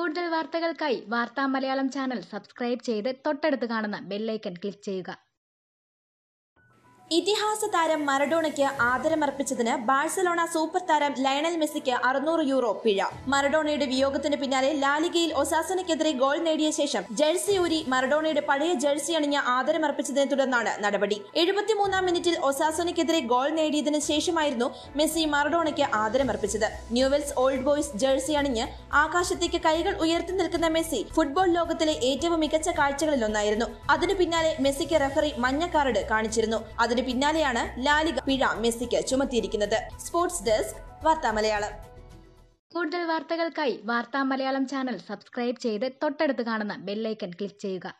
കൂടുതൽ വാർത്തകൾക്കായി വാർത്താ മലയാളം ചാനൽ സബ്സ്ക്രൈബ് ചെയ്ത് തൊട്ടടുത്ത് കാണുന്ന ബെല്ലൈക്കൺ ക്ലിക്ക് ചെയ്യുക ഇതിഹാസ താരം മറഡോണയ്ക്ക് ആദരമർപ്പിച്ചതിന് ബാഴ്സലോണ സൂപ്പർ താരം ലയണൽ മെസ്സിക്ക് അറുന്നൂറ് യൂറോ പിഴ മറഡോണയുടെ വിയോഗത്തിന് പിന്നാലെ ലാലിഗയിൽ ഒസാസനയ്ക്കെതിരെ ഗോൾ നേടിയ ശേഷം ജേഴ്സി ഊരി മറഡോണയുടെ പഴയ ജേഴ്സി അണിഞ്ഞ് ആദരമർപ്പിച്ചതിനെ തുടർന്നാണ് നടപടി എഴുപത്തിമൂന്നാം മിനിറ്റിൽ ഒസാസനയ്ക്കെതിരെ ഗോൾ നേടിയതിന് ശേഷമായിരുന്നു മെസ്സി മറഡോണയ്ക്ക് ആദരമർപ്പിച്ചത് ന്യൂവെൽസ് ഓൾഡ് ബോയ്സ് ജേഴ്സി അണിഞ്ഞ് ആകാശത്തേക്ക് കൈകൾ ഉയർത്തി നിൽക്കുന്ന മെസ്സി ഫുട്ബോൾ ലോകത്തിലെ ഏറ്റവും മികച്ച കാഴ്ചകളിലൊന്നായിരുന്നു അതിനു പിന്നാലെ മെസ്സിക്ക് റഫറി മഞ്ഞ കാർഡ് കാണിച്ചിരുന്നു അതിന് അതിനു പിന്നാലെയാണ് ലാലിക പിഴ മെസ്സിക്ക് ചുമത്തിയിരിക്കുന്നത് സ്പോർട്സ് ഡെസ്ക് വാർത്താ മലയാളം കൂടുതൽ വാർത്തകൾക്കായി വാർത്താ മലയാളം ചാനൽ സബ്സ്ക്രൈബ് ചെയ്ത് തൊട്ടടുത്ത് കാണുന്ന ബെല്ലൈക്കൺ ക്ലിക്ക് ചെയ്യുക